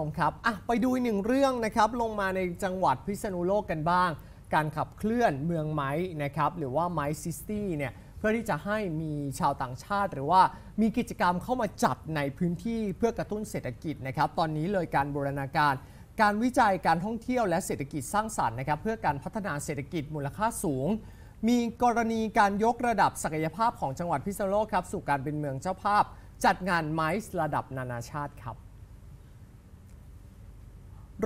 รงครับอ่ะไปดูหนึ่งเรื่องนะครับลงมาในจังหวัดพิษณุโลกกันบ้าง การขับเคลื่อนเมืองไม้นะครับหรือว่าไม้ซิสตี้เนี่ยเพื่อที่จะให้มีชาวต่างชาติหรือว่ามีกิจกรรมเข้ามาจัดในพื้นที่เพื่อกระตุ้นเศรษฐกิจนะครับ ตอนนี้เลยการบูรณาการ การวิจัยการท่องเที่ยวและเศรษฐกิจสร้างสรรค์นะครับเพื่อการพัฒนาเศรษฐกิจมูลค่าสูง มีกรณีการยกระดับศักยภาพของจังหวัดพิษณุโลกครับสู่การเป็นเมืองเจ้าภาพ จัดงานไม้ระดับนานาชาติครับ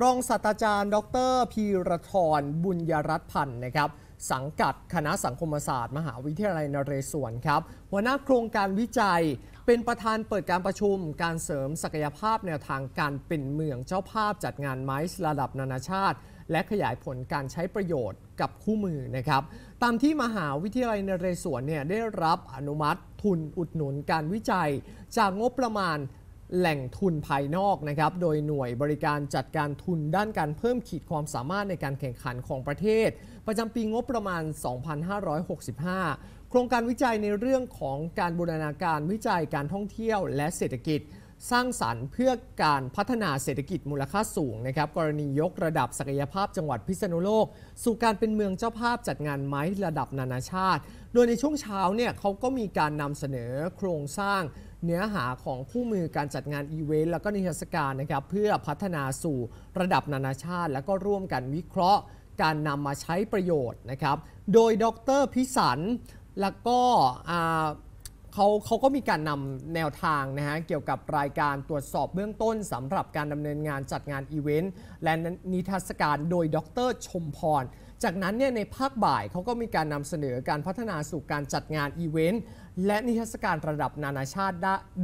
รองศาสตราจารย์ ดรพีรทรบุญยรัตน์พันธ์นะครับ สังกัดคณะสังคมศาสตร์ มหาวิทยาลัยนเรศวรครับหัวหน้าโครงการวิจัย เป็นประธานเปิดการประชุม การเสริมศักยภาพแนวทางการเป็นเมืองเจ้าภาพ จัดงานไม้ระดับนานาชาติ และขยายผลการใช้ประโยชน์กับคู่มือนะครับตามที่มหาวิทยาลัยนเรศวรเนี่ยได้รับอนุมัติทุนอุดหนุนการวิจัยจากงบประมาณแหล่งทุนภายนอกนะครับโดยหน่วยบริการจัดการทุนด้านการเพิ่มขีดความสามารถในการแข่งขันของประเทศประจำปีงบประมาณ 2565 โครงการวิจัยในเรื่องของการบูรณาการวิจัยการท่องเที่ยวและเศรษฐกิจสร้างสรรค์เพื่อการพัฒนาเศรษฐกิจมูลค่าสูงนะครับกรณียกระดับศักยภาพจังหวัดพิษณุโลก สู่การเป็นเมืองเจ้าภาพจัดงานไม้ระดับนานาชาติ โดยในช่วงเช้าเนี่ยเขาก็มีการนำเสนอโครงสร้าง เนื้อหาของคู่มือการจัดงานอีเวนต์แล้วก็นิทรรศการนะครับ เพื่อพัฒนาสู่ระดับนานาชาติ แล้วก็ร่วมกันวิเคราะห์การนำมาใช้ประโยชน์นะครับ โดยดรพิสันแล้วก็เขาเขาก็มีการนำแนวทางนะฮะเกี่ยวกับรายการตรวจสอบเบื้องต้นสำหรับการดำเนินงานจัดงานอีเวนต์และนิทรรศการโดยดรชมพร จากนั้นเนี่ยในภาคบ่ายเขาก็มีการนำเสนอการพัฒนาสู่การจัดงานอีเวนต์ และนิทรรศการระดับนานาชาติ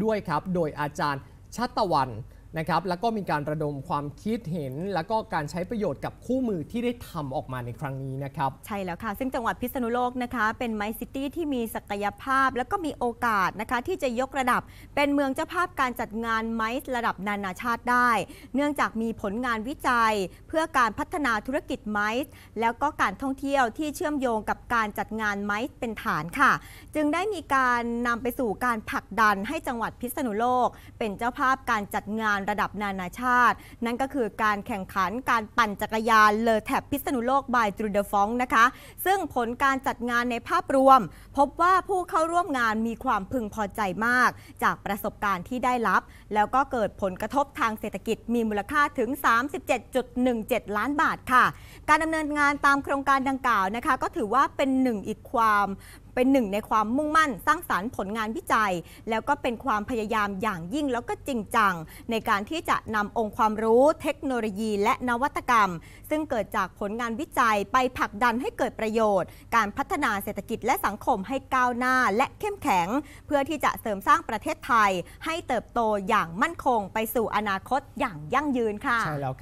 ด้วยครับ โดยอาจารย์ชัตวันนะครับ แล้วก็มีการระดมความคิดเห็น แล้วก็การใช้ประโยชน์กับคู่มือที่ได้ทำออกมาในครั้งนี้นะครับ ใช่แล้วค่ะ ซึ่งจังหวัดพิษณุโลกนะคะ เป็นไมซิตี้ที่มีศักยภาพ แล้วก็มีโอกาสนะคะ ที่จะยกระดับ เป็นเมืองเจ้าภาพการจัดงานไมซ์ระดับนานาชาติได้ เนื่องจากมีผลงานวิจัย เพื่อการพัฒนาธุรกิจไมซ์แล้วก็การท่องเที่ยวที่เชื่อมโยงกับการจัดงานไมซ์เป็นฐานค่ะ จึงได้มีการนำไปสู่การผลักดันให้จังหวัดพิษณุโลกเป็นเจ้าภาพการจัดงานระดับนานาชาติ นั่นก็คือการแข่งขันการปั่นจักรยาน เลอแถบพิษณุโลกบายจูเดฟองนะคะซึ่งผลการจัดงานในภาพรวม พบว่าผู้เข้าร่วมงานมีความพึงพอใจมาก จากประสบการณ์ที่ได้รับ แล้วก็เกิดผลกระทบทางเศรษฐกิจ มีมูลค่าถึง 37.17 ล้านบาทค่ะ การดำเนินงานตามโครงการดังกล่าวนะคะก็ถือว่าเป็นหนึ่งอีกความเป็นหนึ่งในความมุ่งมั่นสร้างสารรค์ผลงานวิจัย แล้วก็เป็นความพยายามอย่างยิ่งแล้วก็จริงจังในการที่จะนำองค์ความรู้เทคโนโลยีและนวัตกรรม ซึ่งเกิดจากผลงานวิจัยไปผลักดันให้เกิดประโยชน์ การพัฒนาเศรษฐกิจและสังคมให้ก้าวหน้าและเข้มแข็ง เพื่อที่จะเสริมสร้างประเทศไทย ให้เติบโตอย่างมั่นคง ไปสู่อนาคตอย่างยั่งยืนค่ะใช่แล้วค